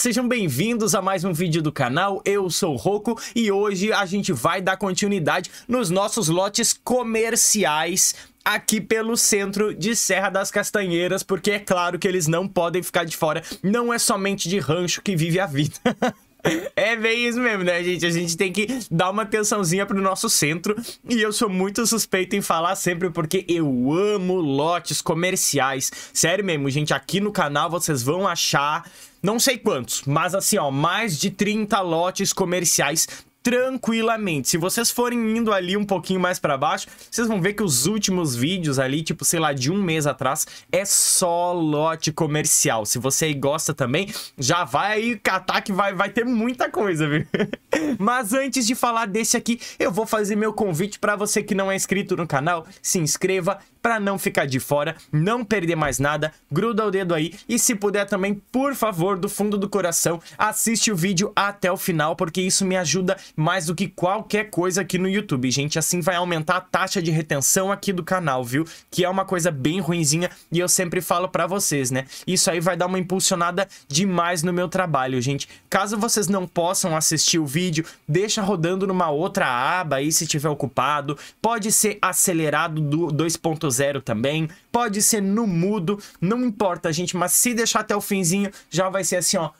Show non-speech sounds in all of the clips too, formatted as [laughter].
sejam bem-vindos a mais um vídeo do canal, eu sou o Roco e hoje a gente vai dar continuidade nos nossos lotes comerciais aqui pelo centro de Serra das Castanheiras, porque é claro que eles não podem ficar de fora, não é somente de rancho que vive a vida. [laughs] É bem isso mesmo, né, gente? A gente tem que dar uma atençãozinha pro nosso centro. E eu sou muito suspeito em falar sempre porque eu amo lotes comerciais. Sério mesmo, gente, aqui no canal vocês vão achar não sei quantos, mas assim, ó, mais de 30 lotes comerciais tranquilamente. Se vocês forem indo ali um pouquinho mais para baixo, vocês vão ver que os últimos vídeos ali, tipo, sei lá, de um mês atrás, é só lote comercial. Se você aí gosta também, já vai aí catar que vai, vai ter muita coisa, viu? [laughs] Mas antes de falar desse aqui, eu vou fazer meu convite para você que não é inscrito no canal, se inscreva para não ficar de fora, não perder mais nada, gruda o dedo aí e se puder também, por favor, do fundo do coração, assiste o vídeo até o final, porque isso me ajuda mais do que qualquer coisa aqui no YouTube, gente. Assim vai aumentar a taxa de retenção aqui do canal, viu? Que é uma coisa bem ruinzinha e eu sempre falo para vocês, né? Isso aí vai dar uma impulsionada demais no meu trabalho, gente. Caso vocês não possam assistir o vídeo, deixa rodando numa outra aba aí se tiver ocupado. Pode ser acelerado do 2.0 zero também, pode ser no mudo, não importa, gente, mas se deixar até o finzinho, já vai ser assim, ó,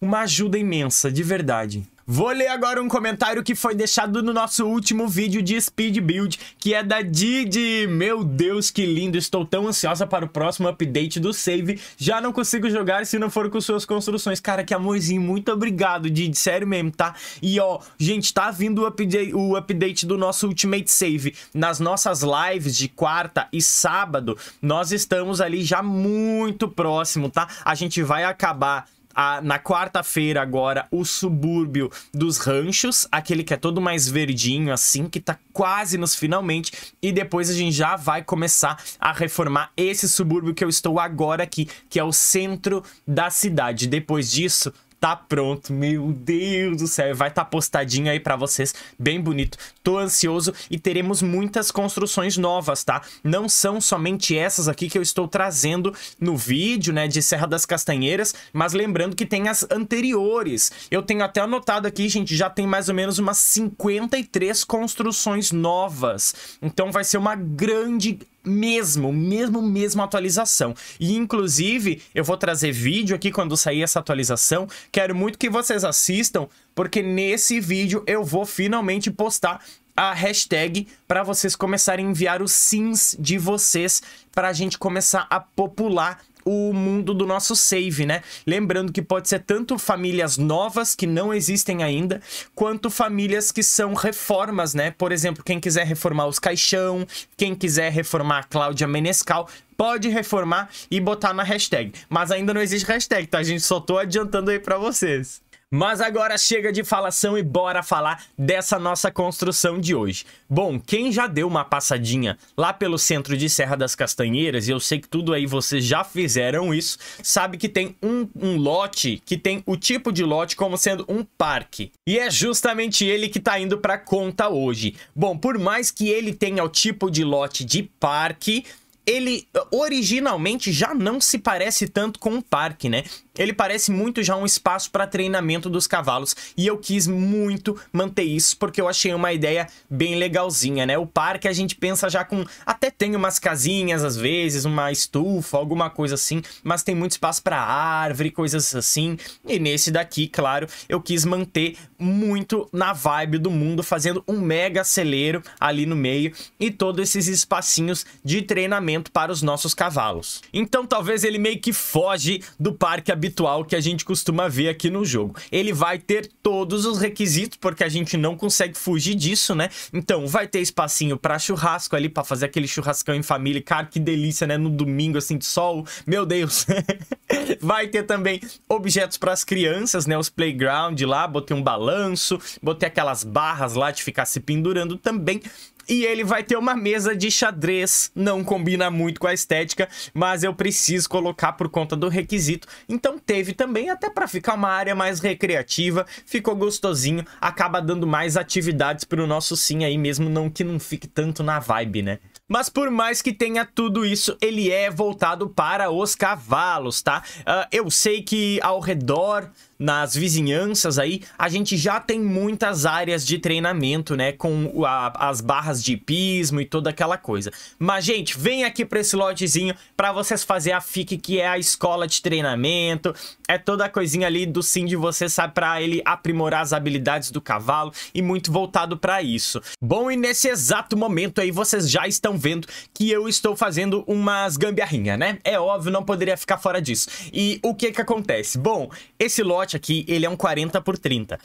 uma ajuda imensa, de verdade. Vou ler agora um comentário que foi deixado no nosso último vídeo de Speed Build, que é da Didi. Meu Deus, que lindo! Estou tão ansiosa para o próximo update do save. Já não consigo jogar se não for com suas construções. Cara, que amorzinho. Muito obrigado, Didi. Sério mesmo, tá? E ó, gente, tá vindo o update, o update do nosso Ultimate Save. Nas nossas lives de quarta e sábado, nós estamos ali já muito próximo, tá? A gente vai acabar a, na quarta-feira agora o subúrbio dos ranchos, aquele que é todo mais verdinho assim, que tá quase nos finalmente, e depois a gente já vai começar a reformar esse subúrbio que eu estou agora aqui, que é o centro da cidade. Depois disso, tá pronto, meu Deus do céu, vai estar tá postadinho aí para vocês, bem bonito. Tô ansioso e teremos muitas construções novas, tá? Não são somente essas aqui que eu estou trazendo no vídeo, né, de Serra das Castanheiras, mas lembrando que tem as anteriores. Eu tenho até anotado aqui, gente, já tem mais ou menos umas 53 construções novas. Então vai ser uma grande mesmo, mesmo, mesmo atualização. E inclusive, eu vou trazer vídeo aqui quando sair essa atualização. Quero muito que vocês assistam, porque nesse vídeo eu vou finalmente postar a hashtag para vocês começarem a enviar os sims de vocês para a gente começar a popular o mundo do nosso save, né? Lembrando que pode ser tanto famílias novas que não existem ainda, quanto famílias que são reformas, né? Por exemplo, quem quiser reformar os caixão, quem quiser reformar a Cláudia Menescal, pode reformar e botar na hashtag. Mas ainda não existe hashtag, tá? A gente só tô adiantando aí para vocês. Mas agora chega de falação e bora falar dessa nossa construção de hoje. Bom, quem já deu uma passadinha lá pelo centro de Serra das Castanheiras, e eu sei que tudo aí vocês já fizeram isso, sabe que tem um, um lote que tem o tipo de lote como sendo um parque. E é justamente ele que tá indo pra conta hoje. Bom, por mais que ele tenha o tipo de lote de parque, ele eh, originalmente já não se parece tanto com um parque, né? ele parece muito já um espaço para treinamento dos cavalos e eu quis muito manter isso porque eu achei uma ideia bem legalzinha, né? O parque a gente pensa já com até tem umas casinhas às vezes, uma estufa, alguma coisa assim, mas tem muito espaço para árvore, coisas assim. E nesse daqui, claro, eu quis manter muito na vibe do mundo, fazendo um mega celeiro ali no meio e todos esses espacinhos de treinamento para os nossos cavalos. Então talvez ele meio que foge do parque habitual que a gente costuma ver aqui no jogo. Ele vai ter todos os requisitos, porque a gente não consegue fugir disso, né? Então, vai ter espacinho para churrasco ali, para fazer aquele churrascão em família. Cara, que delícia, né? No domingo, assim, de sol. Meu Deus! [laughs] vai ter também objetos para as crianças, né? Os playground lá, botei um balanço, botei aquelas barras lá de ficar se pendurando também. E ele vai ter uma mesa de xadrez, não combina muito com a estética, mas eu preciso colocar por conta do requisito. Então teve também, até para ficar uma área mais recreativa, ficou gostosinho, acaba dando mais atividades pro nosso sim aí mesmo, não que não fique tanto na vibe, né? Mas por mais que tenha tudo isso, ele é voltado para os cavalos, tá? Uh, eu sei que ao redor nas vizinhanças aí, a gente já tem muitas áreas de treinamento, né? Com a, as barras de pismo e toda aquela coisa. Mas, gente, vem aqui para esse lotezinho para vocês fazer a FIC, que é a escola de treinamento. É toda a coisinha ali do sim de você, sabe? para ele aprimorar as habilidades do cavalo e muito voltado para isso. Bom, e nesse exato momento aí, vocês já estão vendo que eu estou fazendo umas gambiarrinha, né? É óbvio, não poderia ficar fora disso. E o que que acontece? Bom, esse lote aqui, ele é um 40 por 30.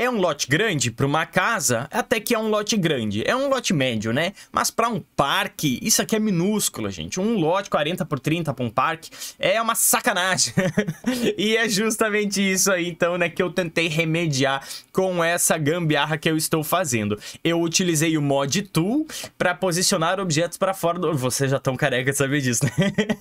É um lote grande para uma casa? Até que é um lote grande. É um lote médio, né? Mas para um parque, isso aqui é minúsculo, gente. Um lote 40 por 30 para um parque é uma sacanagem. [laughs] e é justamente isso aí, então, né, que eu tentei remediar com essa gambiarra que eu estou fazendo. Eu utilizei o mod tool para posicionar objetos para fora do... Vocês já estão careca de saber disso, né?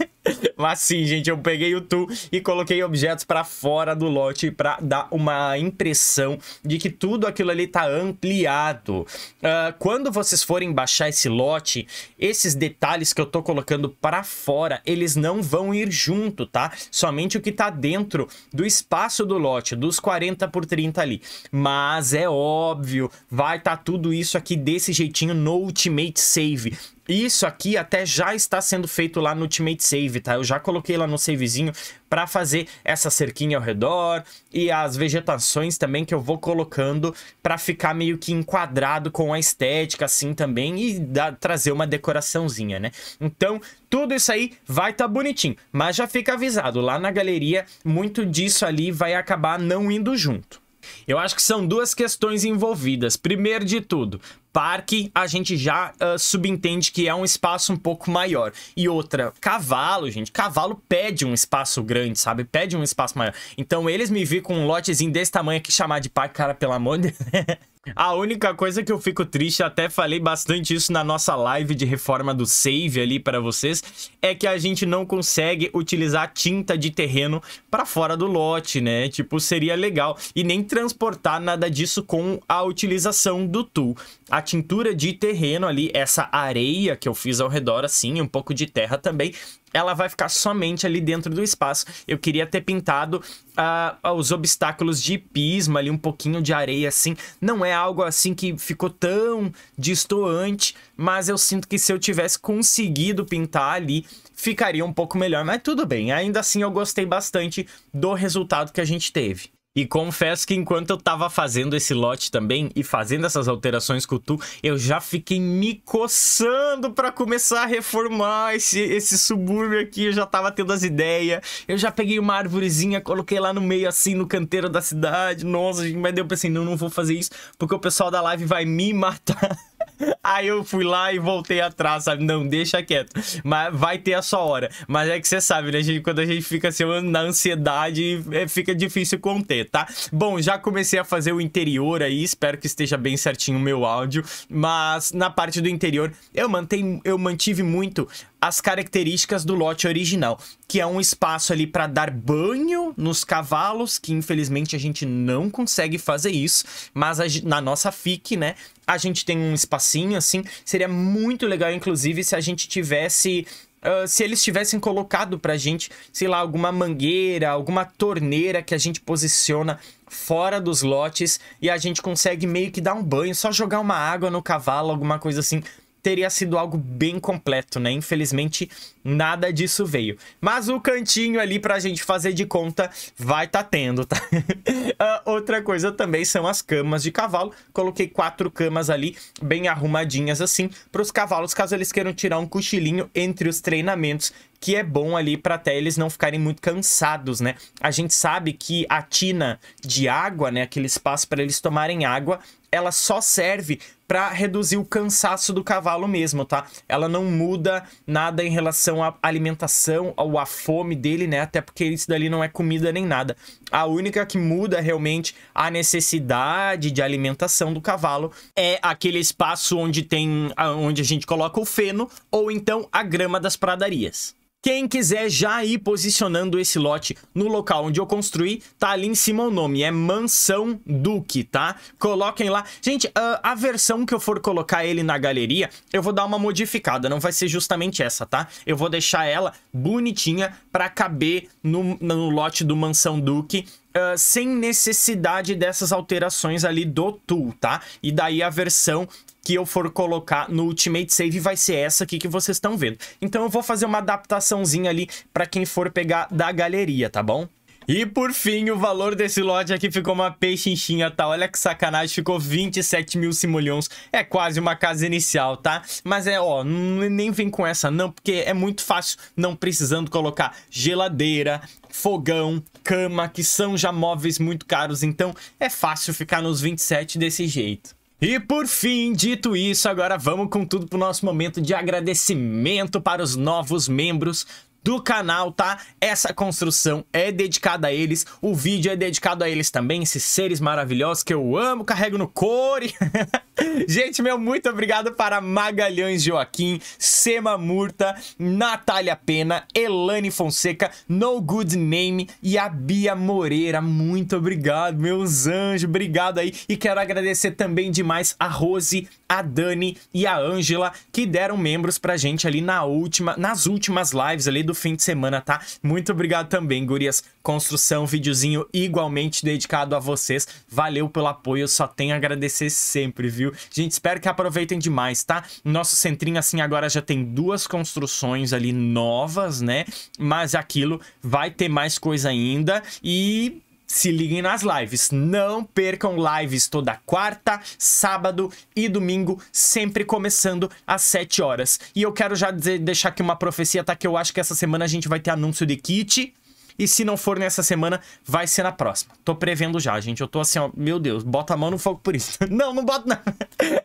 [laughs] [laughs] Mas sim, gente, eu peguei o tool e coloquei objetos para fora do lote para dar uma impressão de que tudo aquilo ali tá ampliado. Uh, quando vocês forem baixar esse lote, esses detalhes que eu tô colocando para fora, eles não vão ir junto, tá? Somente o que tá dentro do espaço do lote, dos 40 por 30 ali. Mas é óbvio, vai estar tá tudo isso aqui desse jeitinho no Ultimate Save. Isso aqui até já está sendo feito lá no Ultimate Save, tá? Eu já coloquei lá no savezinho para fazer essa cerquinha ao redor e as vegetações também que eu vou colocando para ficar meio que enquadrado com a estética assim também e dá, trazer uma decoraçãozinha, né? Então, tudo isso aí vai estar tá bonitinho, mas já fica avisado, lá na galeria muito disso ali vai acabar não indo junto. Eu acho que são duas questões envolvidas. Primeiro de tudo, parque, a gente já uh, subentende que é um espaço um pouco maior. E outra, cavalo, gente, cavalo pede um espaço grande, sabe? Pede um espaço maior. Então eles me viram com um lotezinho desse tamanho aqui chamar de parque, cara, pelo amor de [laughs] A única coisa que eu fico triste, até falei bastante isso na nossa live de reforma do save ali para vocês, é que a gente não consegue utilizar tinta de terreno para fora do lote, né? Tipo, seria legal. E nem transportar nada disso com a utilização do tool. A tintura de terreno ali, essa areia que eu fiz ao redor, assim, um pouco de terra também, ela vai ficar somente ali dentro do espaço. Eu queria ter pintado uh, os obstáculos de pisma ali, um pouquinho de areia assim. Não é algo assim que ficou tão distoante, mas eu sinto que se eu tivesse conseguido pintar ali, ficaria um pouco melhor. Mas tudo bem, ainda assim eu gostei bastante do resultado que a gente teve. E confesso que enquanto eu tava fazendo esse lote também e fazendo essas alterações com o Tu, eu já fiquei me coçando para começar a reformar esse, esse subúrbio aqui. Eu já tava tendo as ideias. Eu já peguei uma árvorezinha, coloquei lá no meio, assim, no canteiro da cidade. Nossa, gente, mas daí eu pensei, não, não vou fazer isso, porque o pessoal da live vai me [laughs] matar. [laughs] Aí eu fui lá e voltei atrás, sabe? Não, deixa quieto. Mas vai ter a sua hora. Mas é que você sabe, né? A gente, quando a gente fica assim, na ansiedade, é, fica difícil conter, tá? Bom, já comecei a fazer o interior aí. Espero que esteja bem certinho o meu áudio. Mas na parte do interior, eu, mantém, eu mantive muito as características do lote original, que é um espaço ali para dar banho nos cavalos, que infelizmente a gente não consegue fazer isso, mas a, na nossa FIC, né, a gente tem um espacinho, assim. Seria muito legal, inclusive, se a gente tivesse Uh, se eles tivessem colocado pra gente, sei lá, alguma mangueira, alguma torneira que a gente posiciona fora dos lotes e a gente consegue meio que dar um banho, só jogar uma água no cavalo, alguma coisa assim teria sido algo bem completo, né? Infelizmente, nada disso veio. Mas o cantinho ali pra gente fazer de conta vai tá tendo, tá? uh, [laughs] outra coisa também são as camas de cavalo. Coloquei quatro camas ali, bem arrumadinhas assim, pros cavalos, caso eles queiram tirar um cochilinho entre os treinamentos que é bom ali para até eles não ficarem muito cansados, né? A gente sabe que a tina de água, né, aquele espaço para eles tomarem água, ela só serve para reduzir o cansaço do cavalo mesmo, tá? Ela não muda nada em relação à alimentação ou à fome dele, né? Até porque isso dali não é comida nem nada. A única que muda realmente a necessidade de alimentação do cavalo é aquele espaço onde tem onde a gente coloca o feno ou então a grama das pradarias. Quem quiser já ir posicionando esse lote no local onde eu construí, tá ali em cima o nome, é Mansão Duque, tá? Coloquem lá. Gente, a versão que eu for colocar ele na galeria, eu vou dar uma modificada, não vai ser justamente essa, tá? Eu vou deixar ela bonitinha pra caber no, no lote do Mansão Duque Uh, sem necessidade dessas alterações ali do tool, tá? E daí a versão que eu for colocar no Ultimate Save vai ser essa aqui que vocês estão vendo. Então eu vou fazer uma adaptaçãozinha ali para quem for pegar da galeria, tá bom? E por fim, o valor desse lote aqui ficou uma peixinchinha, tá? Olha que sacanagem, ficou 27 mil simoleons. É quase uma casa inicial, tá? Mas é, ó, nem vem com essa não, porque é muito fácil, não precisando colocar geladeira, fogão, cama, que são já móveis muito caros. Então é fácil ficar nos 27 desse jeito. E por fim, dito isso, agora vamos com tudo pro nosso momento de agradecimento para os novos membros do canal, tá? Essa construção é dedicada a eles, o vídeo é dedicado a eles também, esses seres maravilhosos que eu amo, carrego no core. [laughs] Gente, meu muito obrigado para Magalhães Joaquim, Sema Murta, Natália Pena, Elane Fonseca, No Good Name e a Bia Moreira. Muito obrigado, meus anjos, obrigado aí. E quero agradecer também demais a Rose a Dani e a Ângela, que deram membros pra gente ali na última, nas últimas lives ali do fim de semana, tá? Muito obrigado também, gurias. Construção, videozinho igualmente dedicado a vocês. Valeu pelo apoio, só tenho a agradecer sempre, viu? Gente, espero que aproveitem demais, tá? Nosso centrinho, assim, agora já tem duas construções ali novas, né? Mas aquilo vai ter mais coisa ainda e se liguem nas lives. Não percam lives toda quarta, sábado e domingo, sempre começando às 7 horas. E eu quero já dizer, deixar aqui uma profecia, tá? Que eu acho que essa semana a gente vai ter anúncio de kit. E se não for nessa semana, vai ser na próxima. Tô prevendo já, gente. Eu tô assim, ó, meu Deus, bota a mão no fogo por isso. [laughs] não, não bota nada. [laughs]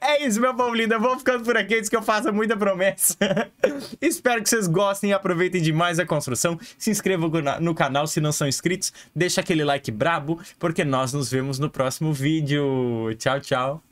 É isso, meu povo lindo. Eu vou ficando por aqui antes que eu faça muita promessa. [laughs] Espero que vocês gostem e aproveitem demais a construção. Se inscrevam no canal se não são inscritos. Deixa aquele like brabo, porque nós nos vemos no próximo vídeo. Tchau, tchau.